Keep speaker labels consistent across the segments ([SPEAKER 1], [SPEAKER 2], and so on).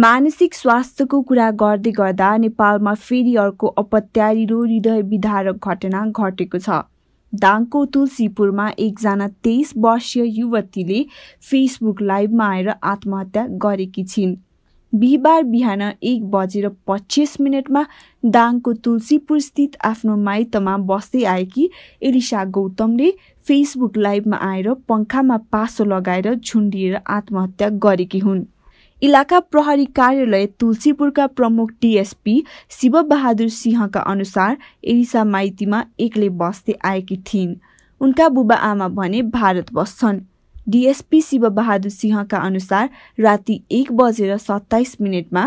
[SPEAKER 1] मानसिक स्वास्थ्यको कुरा गर्दै गर्दा नेपालमा फेरि अर्को अपत्यारिलो हृदय विधारक घटना घटेको छ दाङको तुलसीपुरमा एकजना तेइस वर्षीय युवतीले फेसबुक लाइभमा आएर आत्महत्या गरेकी छिन् बिहिबार बिहान एक बजेर पच्चिस मिनटमा दाङको तुलसीपुरस्थित आफ्नो माइतमा बस्दै आएकी एलिसा गौतमले फेसबुक लाइभमा आएर पङ्खामा पासो लगाएर झुन्डिएर आत्महत्या गरेकी हुन् इलाका प्रहरी कार्यालय तुलसीपुरका प्रमुख डिएसपी शिवबहादुर सिंहका अनुसार एरिसा माइतीमा एक्लै बस्दै आएकी थिइन् उनका बुबा आमा भने भारत बस्छन् डिएसपी शिवबहादुर सिंहका अनुसार राति एक बजेर सत्ताइस मिनटमा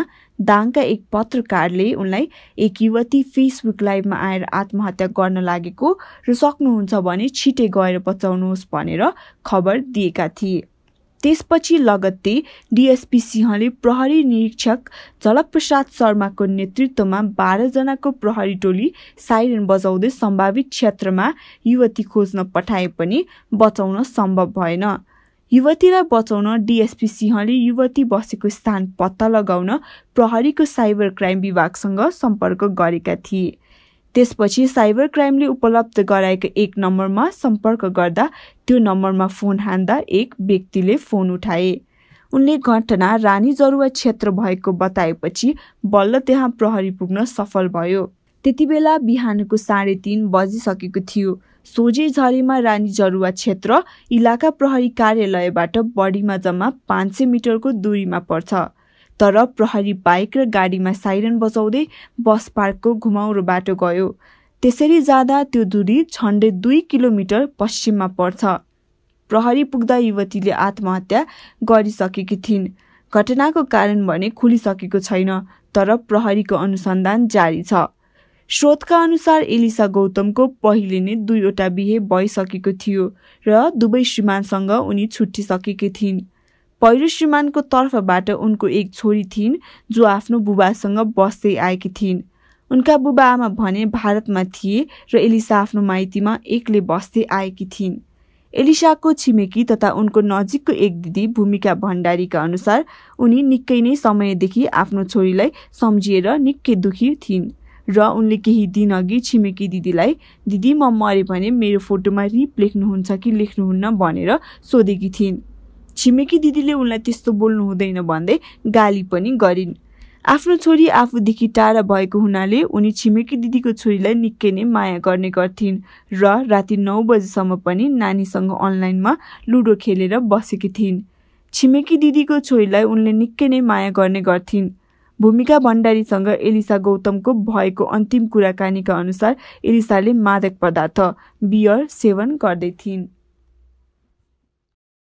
[SPEAKER 1] दाङका एक पत्रकारले उनलाई एक युवती फेसबुक लाइभमा आएर आत्महत्या गर्न लागेको र सक्नुहुन्छ भने छिटै गएर बचाउनुहोस् भनेर खबर दिएका थिए त्यसपछि लगत्तै डिएसपी सिंहले प्रहरी निरीक्षक झलकप्रसाद शर्माको नेतृत्वमा बाह्रजनाको प्रहरी टोली साइरन बजाउँदै सम्भावित क्षेत्रमा युवती खोज्न पठाए पनि बचाउन सम्भव भएन युवतीलाई बचाउन डिएसपी सिंहले युवती बसेको स्थान पत्ता लगाउन प्रहरीको साइबर क्राइम विभागसँग सम्पर्क गरेका थिए त्यसपछि साइबर क्राइमले उपलब्ध गराएको एक नम्बरमा सम्पर्क गर्दा त्यो नम्बरमा फोन हान्दा एक व्यक्तिले फोन उठाए उनले घटना रानी जरुवा क्षेत्र भएको बताएपछि बल्ल त्यहाँ प्रहरी पुग्न सफल भयो त्यति बेला बिहानको साढे तिन बजिसकेको थियो सोझे झरीमा रानी जरुवा क्षेत्र इलाका प्रहरी कार्यालयबाट बढीमा जम्मा पाँच सय मिटरको दूरीमा पर्छ तर प्रहरी बाइक र गाडीमा साइरन बजाउँदै बस पार्कको घुमाउरो बाटो गयो त्यसरी जाँदा त्यो दूरी झन्डै दुई किलोमिटर पश्चिममा पर्छ प्रहरी पुग्दा युवतीले आत्महत्या गरिसकेकी थिइन् घटनाको कारण भने खुलिसकेको छैन तर प्रहरीको अनुसन्धान जारी छ स्रोतका अनुसार एलिसा गौतमको पहिले नै दुईवटा बिहे भइसकेको थियो र दुवै श्रीमानसँग उनी छुट्टिसकेकी थिइन् पहिरो श्रीमानको तर्फबाट उनको एक छोरी थिइन् जो आफ्नो बुबासँग बस्दै आएकी थिइन् उनका बुबा आमा भने भारतमा थिए र एलिसा आफ्नो माइतीमा एक्ले बस्दै आएकी थिइन् एलिसाको छिमेकी तथा उनको नजिकको एक दिदी भूमिका भण्डारीका अनुसार उनी निकै नै समयदेखि आफ्नो छोरीलाई सम्झिएर निकै दुखी थिइन् र उनले केही दिनअघि छिमेकी दिदीलाई दिदी म मरेँ भने मेरो फोटोमा रिप लेख्नुहुन्छ कि लेख्नुहुन्न भनेर सोधेकी थिइन् छिमेकी दिदीले उनलाई त्यस्तो बोल्नु हुँदैन भन्दै गाली पनि गरिन् आफ्नो छोरी आफूदेखि टाढा भएको हुनाले उनी छिमेकी दिदीको छोरीलाई निकै नै माया गर्ने गर्थिन् र राति नौ बजीसम्म पनि नानीसँग अनलाइनमा लुडो खेलेर बसेकी थिइन् छिमेकी दिदीको छोरीलाई उनले निकै नै माया गर्ने गर्थिन् भूमिका भण्डारीसँग एलिसा गौतमको भएको अन्तिम कुराकानीका अनुसार एलिसाले मादक पदार्थ बियर सेवन गर्दै थिइन्